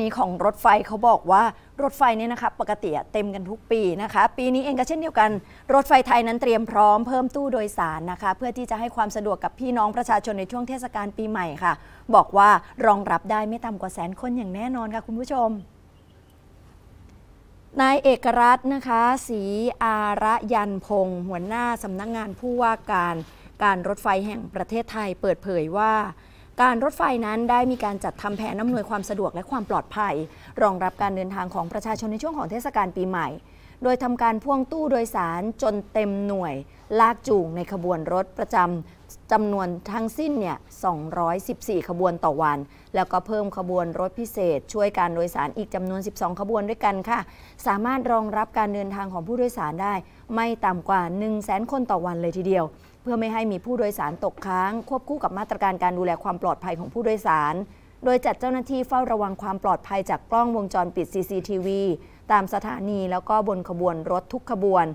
นี้ของรถไฟเขาบอกว่ารถไฟเนี่ยนะคะปกติเต็มกันทุกปีนะคะปีนี้เองก็เช่นเดียวกัน รถไฟไทยนั้นเตรียมพร้อมเพิ่มตู้โดยสารนะคะเพื่อที่จะให้ความสะดวกกับพี่น้องประชาชนในช่วงเทศกาลปีใหม่ค่ะ บอกว่ารองรับได้ไม่ต่ำกว่าแสนคนอย่างแน่นอนค่ะคุณผู้ชมนายเอกรัตน์นะคะศรีอารยันพงศ์หัวหน้าสำนักงงานผู้ว่าการการรถไฟแห่งประเทศไทยเปิดเผยว่าการรถไฟนั้นได้มีการจัดทำแผนอำนวยความสะดวกและความปลอดภัย รองรับการเดินทางของประชาชนในช่วงของเทศกาลปีใหม่โดยทำการพ่วงตู้โดยสารจนเต็มหน่วย ลากจูงในขบวนรถประจำจำนวนทั้งสิ้นเนี่ย214ขบวนต่อวัน แล้วก็เพิ่มขบวนรถพิเศษ ช่วยการโดยสารอีกจำนวน 12 ขบวนด้วยกันค่ะ สามารถรองรับการเดินทางของผู้โดยสารได้ ไม่ต่ำกว่า 1 0 0 0 0 0 คนต่อวันเลยทีเดียว เพื่อไม่ให้มีผู้โดยสารตกค้าง ควบคู่กับมาตรการการดูแลความปลอดภัยของผู้โดยสารโดยจัดเจ้าหน้าที่เฝ้าระวังความปลอดภัยจากกล้องวงจรปิด CCTV ตามสถานีแล้วก็บนขบวนรถทุกขบวน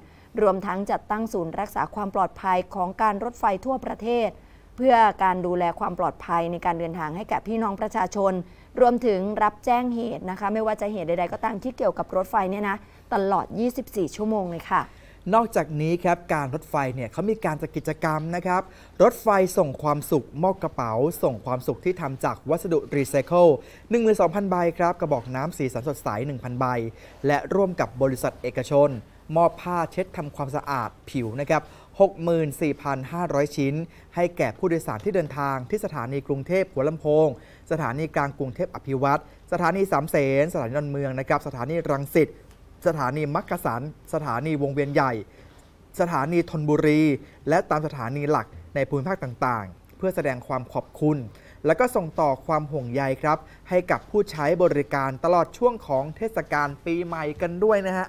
รวมทั้งจัดตั้งศูนย์รักษาความปลอดภัยของการรถไฟทั่วประเทศ เพื่อการดูแลความปลอดภัยในการเดินทางให้กับพี่น้องประชาชน รวมถึงรับแจ้งเหตุนะคะ ไม่ว่าจะเหตุใดๆก็ตามที่เกี่ยวกับรถไฟเนี่ยนะ ตลอด 24 ชั่วโมงเลยค่ะนอกจากนี้ครับการรถไฟเนี่ยเขามีการจัดกิจกรรมนะครับรถไฟส่งความสุขมอบกระเป๋าส่งความสุขที่ทำจากวัสดุรีไซเคิล1งพันใบครับกระบอกน้ำสีสันสดใส 1,000 ใบ และร่วมกับบริษัทเอกชน มอบผ้าเช็ดทำความสะอาดผิวนะครับ64,500 ชิ้น ให้แก่ผู้โดยสารที่เดินทางที่สถานีกรุงเทพหัวลำโพง สถานีกลางกรุงเทพอภิวัตรสถานีสามเสนสถานีดอนเมืองนะครับสถานีรังสิตสถานี มักกะสันสถานีวงเวียนใหญ่ สถานีธนบุรี และตามสถานีหลักในภูมิภาคต่าง ๆ เพื่อแสดงความขอบคุณ และก็ส่งต่อความห่วงใยครับ ให้กับผู้ใช้บริการตลอดช่วงของเทศกาลปีใหม่กันด้วยนะฮะ